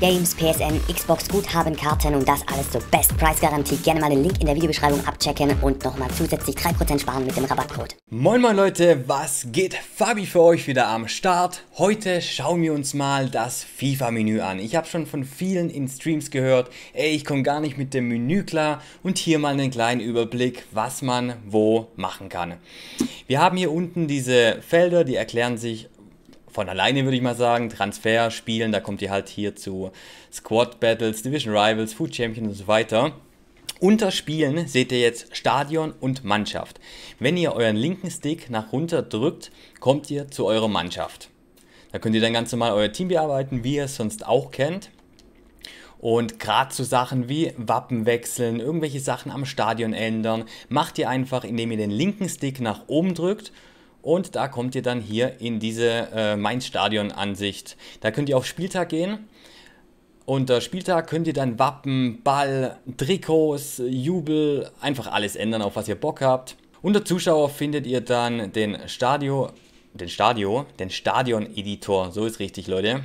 Games, PSN, Xbox, Guthabenkarten und das alles zur Best Price Garantie. Gerne mal den Link in der Videobeschreibung abchecken und nochmal zusätzlich 3% sparen mit dem Rabattcode. Moin moin Leute, was geht? Fabi für euch wieder am Start. Heute schauen wir uns mal das FIFA-Menü an. Ich habe schon von vielen in Streams gehört, ey, ich komme gar nicht mit dem Menü klar und hier mal einen kleinen Überblick, was man wo machen kann. Wir haben hier unten diese Felder, die erklären sich von alleine, würde ich mal sagen. Transfer spielen, da kommt ihr halt hier zu Squad Battles, Division Rivals, Food Champions und so weiter. Unter Spielen seht ihr jetzt Stadion und Mannschaft. Wenn ihr euren linken Stick nach runter drückt, kommt ihr zu eurer Mannschaft. Da könnt ihr dann ganz normal euer Team bearbeiten, wie ihr es sonst auch kennt. Und gerade zu Sachen wie Wappen wechseln, irgendwelche Sachen am Stadion ändern, macht ihr einfach, indem ihr den linken Stick nach oben drückt und da kommt ihr dann hier in diese äh, Mainz-Stadion-Ansicht. Da könnt ihr auf Spieltag gehen. Unter Spieltag könnt ihr dann Wappen, Ball, Trikots, Jubel, einfach alles ändern, auf was ihr Bock habt. Unter Zuschauer findet ihr dann den Stadio, den Stadio, den Stadion-Editor, so ist richtig, Leute.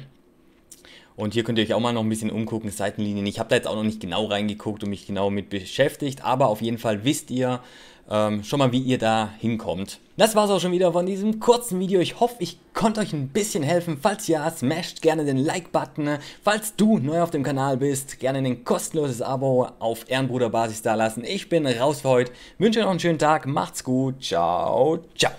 Und hier könnt ihr euch auch mal noch ein bisschen umgucken, Seitenlinien. Ich habe da jetzt auch noch nicht genau reingeguckt und mich genau mit beschäftigt, aber auf jeden Fall wisst ihr ähm, schon mal, wie ihr da hinkommt. Das war's auch schon wieder von diesem kurzen Video. Ich hoffe, ich konnte euch ein bisschen helfen. Falls ja, smasht gerne den Like-Button. Falls du neu auf dem Kanal bist, gerne ein kostenloses Abo auf Ehrenbruderbasis dalassen. Ich bin raus für heute. Wünsche euch noch einen schönen Tag. Macht's gut. Ciao, ciao.